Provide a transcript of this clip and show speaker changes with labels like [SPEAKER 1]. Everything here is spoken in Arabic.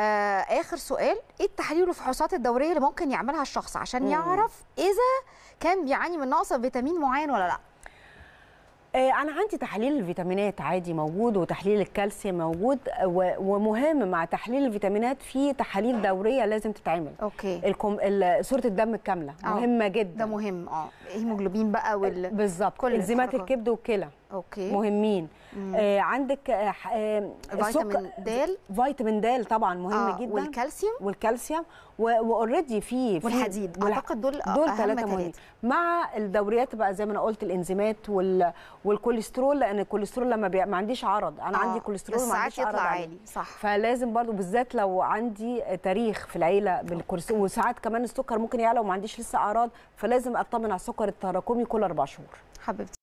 [SPEAKER 1] آه، اخر سؤال ايه التحاليل والفحوصات الدوريه اللي ممكن يعملها الشخص عشان مم. يعرف اذا كان بيعاني من نقص فيتامين معين ولا لا آه، انا عندي
[SPEAKER 2] تحليل الفيتامينات عادي موجود وتحليل الكالسيوم موجود ومهم مع تحليل الفيتامينات في تحاليل دوريه لازم تتعمل اوكي الكم... صوره الدم الكامله آه. مهمه جدا ده مهم اه هيموجلوبين بقى وال بالظبط انزيمات الكبد والكلى
[SPEAKER 3] اوكي مهمين آه
[SPEAKER 2] عندك آه, آه، فيتامين د فيتامين د طبعا مهم آه جدا والكالسيوم والكالسيوم واوريدي في والحديد اعتقد دول دول ثلاثه مهمين مع الدوريات بقى زي ما انا قلت الانزيمات وال... والكوليسترول لان الكوليسترول لما بي... ما عنديش عرض انا آه. عندي كوليسترول ما عنديش عرض عالي صح فلازم برضو بالذات لو عندي تاريخ في العيله بالكوليسترول وساعات كمان السكر ممكن يعلى وما عنديش لسه اعراض فلازم اطمن على السكر التراكمي كل اربع شهور حبيبتي